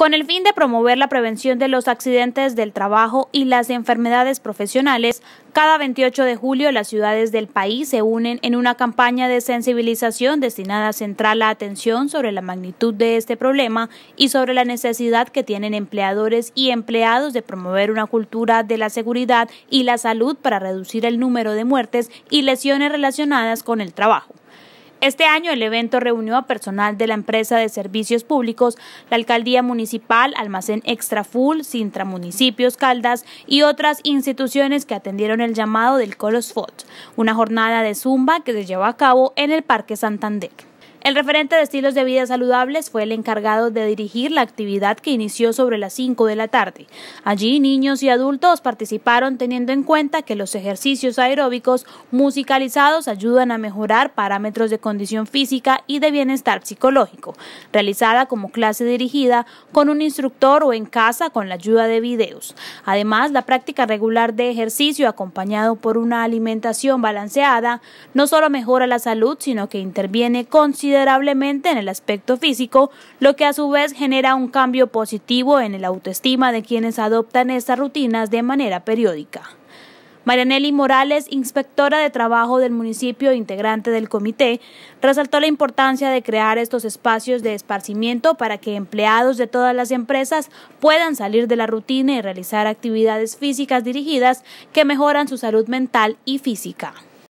Con el fin de promover la prevención de los accidentes del trabajo y las enfermedades profesionales, cada 28 de julio las ciudades del país se unen en una campaña de sensibilización destinada a centrar la atención sobre la magnitud de este problema y sobre la necesidad que tienen empleadores y empleados de promover una cultura de la seguridad y la salud para reducir el número de muertes y lesiones relacionadas con el trabajo. Este año el evento reunió a personal de la empresa de servicios públicos, la alcaldía municipal, almacén extra full, Sintra Municipios, Caldas y otras instituciones que atendieron el llamado del Colosfot, una jornada de zumba que se llevó a cabo en el Parque Santander. El referente de estilos de vida saludables fue el encargado de dirigir la actividad que inició sobre las 5 de la tarde. Allí niños y adultos participaron teniendo en cuenta que los ejercicios aeróbicos musicalizados ayudan a mejorar parámetros de condición física y de bienestar psicológico, realizada como clase dirigida con un instructor o en casa con la ayuda de videos. Además, la práctica regular de ejercicio acompañado por una alimentación balanceada no solo mejora la salud, sino que interviene considerablemente considerablemente en el aspecto físico, lo que a su vez genera un cambio positivo en el autoestima de quienes adoptan estas rutinas de manera periódica. Marianelli Morales, inspectora de trabajo del municipio integrante del comité, resaltó la importancia de crear estos espacios de esparcimiento para que empleados de todas las empresas puedan salir de la rutina y realizar actividades físicas dirigidas que mejoran su salud mental y física.